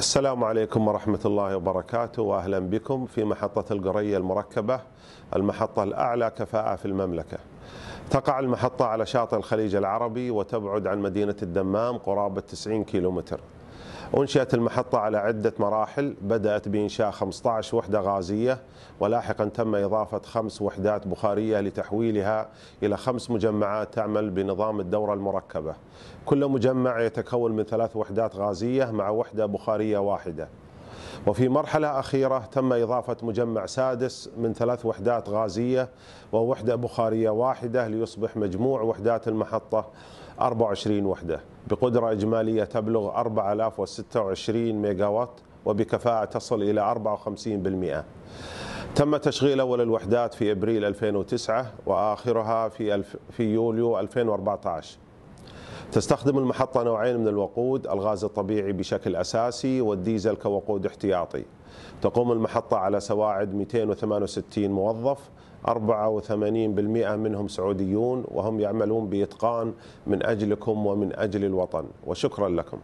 السلام عليكم ورحمة الله وبركاته وأهلا بكم في محطة القرية المركبة المحطة الأعلى كفاءة في المملكة تقع المحطة على شاطئ الخليج العربي وتبعد عن مدينة الدمام قرابة 90 كيلومتر أنشئت المحطة على عدة مراحل بدأت بإنشاء 15 وحدة غازية ولاحقا تم إضافة خمس وحدات بخارية لتحويلها إلى خمس مجمعات تعمل بنظام الدورة المركبة كل مجمع يتكون من ثلاث وحدات غازية مع وحدة بخارية واحدة وفي مرحلة أخيرة تم إضافة مجمع سادس من ثلاث وحدات غازية ووحدة بخارية واحدة ليصبح مجموع وحدات المحطة 24 وحدة بقدرة إجمالية تبلغ 4026 ميجاوات وبكفاءة تصل إلى 54% تم تشغيل أول الوحدات في إبريل 2009 وآخرها في يوليو 2014 تستخدم المحطة نوعين من الوقود الغاز الطبيعي بشكل أساسي والديزل كوقود احتياطي تقوم المحطة على سواعد 268 موظف 84% منهم سعوديون وهم يعملون بإتقان من أجلكم ومن أجل الوطن وشكرا لكم